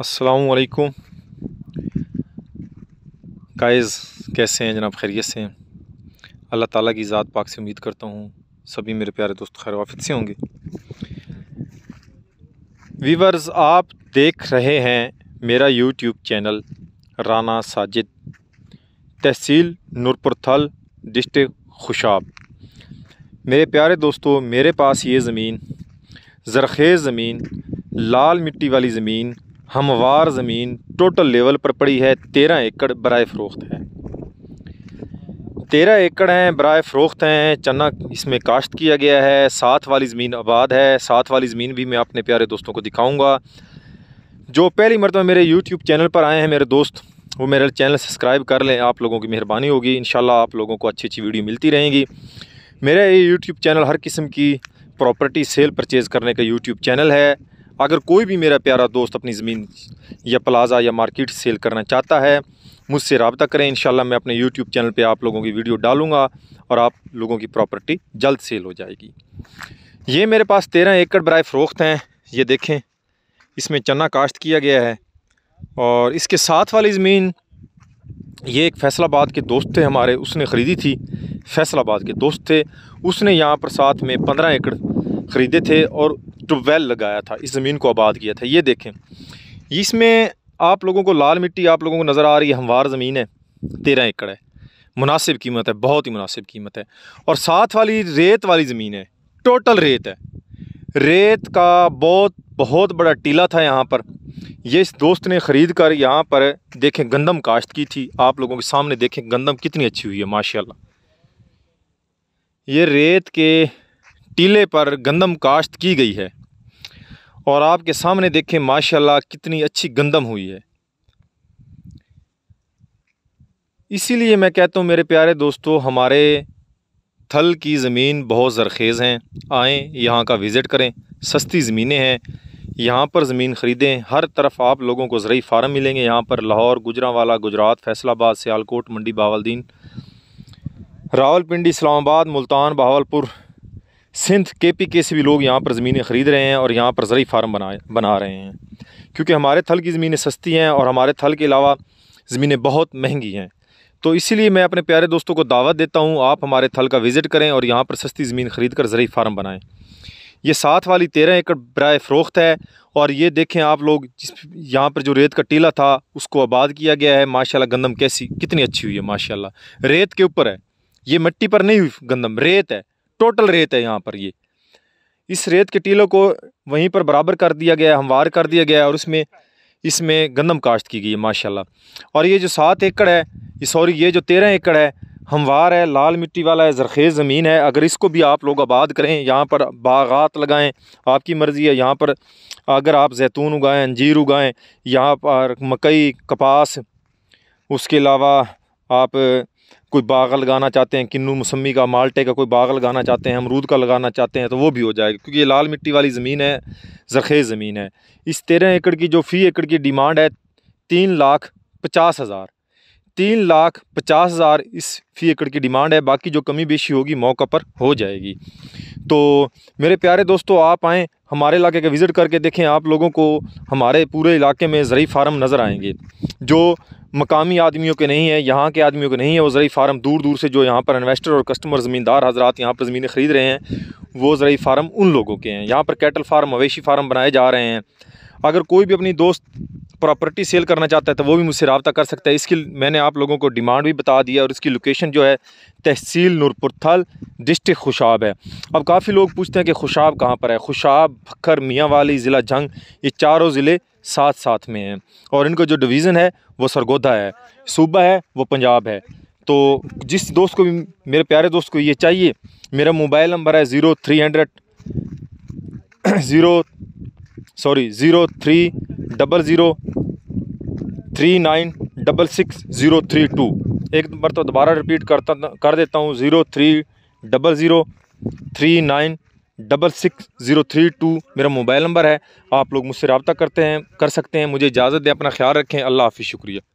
असलकुम गाइस कैसे हैं जनाब खैरियत से हैं अल्लाह ताला की ज़ात पाक से उम्मीद करता हूँ सभी मेरे प्यारे दोस्त खैर वाफिद से होंगे वीवर्स आप देख रहे हैं मेरा यूट्यूब चैनल राना साजिद तहसील नूरपुरथल डिस्ट्रिक खुशाब मेरे प्यारे दोस्तों मेरे पास ये ज़मीन ज़रख़ेज़ ज़मीन लाल मिट्टी वाली ज़मीन हमवार ज़मीन टोटल लेवल पर पड़ी है तेरह एकड़ बरए फ़रोख्त है तेरह एकड़ हैं बरए फ़रोख्त हैं चना इसमें काश्त किया गया है साथ वाली ज़मीन आबाद है साथ वाली ज़मीन भी मैं अपने प्यारे दोस्तों को दिखाऊंगा जो पहली मरतबा मेरे यूट्यूब चैनल पर आए हैं मेरे दोस्त वो मेरे चैनल सब्सक्राइब कर लें आप लोगों की मेहरबानी होगी इन आप लोगों को अच्छी अच्छी वीडियो मिलती रहेंगी मेरा ये यूट्यूब चैनल हर किस्म की प्रॉपर्टी सेल परचेज़ करने का यूट्यूब चैनल है अगर कोई भी मेरा प्यारा दोस्त अपनी ज़मीन या प्लाजा या मार्केट सेल करना चाहता है मुझसे रबता करें इन मैं अपने यूट्यूब चैनल पर आप लोगों की वीडियो डालूँगा और आप लोगों की प्रॉपर्टी जल्द सेल हो जाएगी ये मेरे पास तेरह एकड़ बरए फ़रोख्त हैं ये देखें इसमें चना काश्त किया गया है और इसके साथ वाली ज़मीन ये एक फैसलाबाद के दोस्त थे हमारे उसने ख़रीदी थी फैसलाबाद के दोस्त थे उसने यहाँ पर साथ में पंद्रह एकड़ ख़रीदे थे और जो वेल लगाया था इस ज़मीन को आबाद किया था ये देखें इसमें आप लोगों को लाल मिट्टी आप लोगों को नज़र आ रही है हमवार ज़मीन है तेरह एकड़ है मुनासिब कीमत है बहुत ही मुनासिब कीमत है और साथ वाली रेत वाली ज़मीन है टोटल रेत है रेत का बहुत बहुत बड़ा टीला था यहाँ पर ये इस दोस्त ने ख़रीद कर यहाँ पर देखें गंदम काश्त की थी आप लोगों के सामने देखें गंदम कितनी अच्छी हुई है माशाल्लाह ये रेत के टीले पर गंदम काश्त की गई है और आपके सामने देखें माशाल्लाह कितनी अच्छी गंदम हुई है इसीलिए मैं कहता हूँ मेरे प्यारे दोस्तों हमारे थल की ज़मीन बहुत जरखेज़ हैं आएँ यहाँ का विज़िट करें सस्ती ज़मीनें हैं यहाँ पर ज़मीन ख़रीदें हर तरफ आप लोगों को ज़रूरी फार्म मिलेंगे यहाँ पर लाहौर गुजरावाला गुजरात फैसलाबाद सियालकोट मंडी बावलदीन रावलपिंडी इस्लामाबाद मुल्तान बहावलपुर सिंध के पी के से भी लोग यहाँ पर ज़मीनें ख़रीद रहे हैं और यहाँ पर ज़रिए फार्म बना बना रहे हैं क्योंकि हमारे थल की ज़मीनें सस्ती हैं और हमारे थल के अलावा ज़मीनें बहुत महंगी हैं तो इसीलिए मैं अपने प्यारे दोस्तों को दावत देता हूँ आप हमारे थल का विज़िट करें और यहाँ पर सस्ती ज़मीन ख़रीद कर ज़रिए फार्म बनाएँ ये साथ वाली तेरह एकड़ बर फ़रोख्त है और ये देखें आप लोग जिस यहाँ पर जो रेत का टीला था उसको आबाद किया गया है माशाल्लाह गंदम कैसी कितनी अच्छी हुई है माशाल्लाह रेत के ऊपर है ये मिट्टी पर नहीं हुई गंदम रेत है टोटल रेत है यहाँ पर ये इस रेत के टीलों को वहीं पर बराबर कर दिया गया हमवार कर दिया गया और उसमें इसमें गंदम काश्त की गई है माशाल्लाह और ये जो सात एकड़ है ये सॉरी ये जो तेरह एकड़ है हमवार है लाल मिट्टी वाला है जरखेज़ ज़मीन है अगर इसको भी आप लोग आबाद करें यहाँ पर बागात लगाएं आपकी मर्ज़ी है यहाँ पर अगर आप जैतून उगाएं अंजीर उगाएं यहाँ पर मकई कपास उसके अलावा आप कोई बाग लगाना चाहते हैं किन्नू मौसमी का माल्टे का कोई बाग लगाना चाहते हैं अमरूद का लगाना चाहते हैं तो वो भी हो जाएगा क्योंकि ये लाल मिट्टी वाली ज़मीन है ज़रखेज़ ज़मीन है इस तेरह एकड़ की जो फ़ी एकड़ की डिमांड है तीन लाख पचास हज़ार तीन लाख पचास हज़ार इस फ़ी एकड़ की डिमांड है बाकी जो कमी बेशी होगी मौका पर हो जाएगी तो मेरे प्यारे दोस्तों आप आएँ हमारे इलाके का विज़िट करके देखें आप लोगों को हमारे पूरे इलाके में ज़रूरी फार्म नज़र आएंगे जो मकामी आदमियों के नहीं है यहाँ के आदमियों के नहीं है वो ज़रूरी फार्म दूर दूर से जो यहाँ पर इन्वेस्टर और कस्टमर ज़मींदार हजरात यहाँ पर ज़मीनें ख़रीद रहे हैं वो ज़रूरी फार्म उन लोगों के हैं यहाँ पर कैटल फार्म मवेशी फार्म बनाए जा रहे हैं अगर कोई भी अपनी दोस्त प्रॉपर्टी सेल करना चाहता है तो वो भी मुझसे रबता कर सकता है इसकी मैंने आप लोगों को डिमांड भी बता दिया है और इसकी लोकेशन जो है तहसील नूरपुरथल डिस्ट्रिक्ट खुशाब है अब काफ़ी लोग पूछते हैं कि खुशाब कहाँ पर है खुशाब भक्कर मियाँ वाली ज़िला जंग ये चारों ज़िले साथ साथ में हैं और इनका जो डिवीज़न है वो सरगोदा है सूबा है वो पंजाब है तो जिस दोस्त को भी मेरे प्यारे दोस्त को ये चाहिए मेरा मोबाइल नंबर है zero three hundred zero sorry zero three double zero three nine double six zero three two एक बार तो दोबारा रिपीट करता कर देता हूँ zero three double zero three nine double six zero three two मेरा मोबाइल नंबर है आप लोग मुझसे रबता करते हैं कर सकते हैं मुझे इजाज़त दें अपना ख्याल रखें अल्लाह हाफि शुक्रिया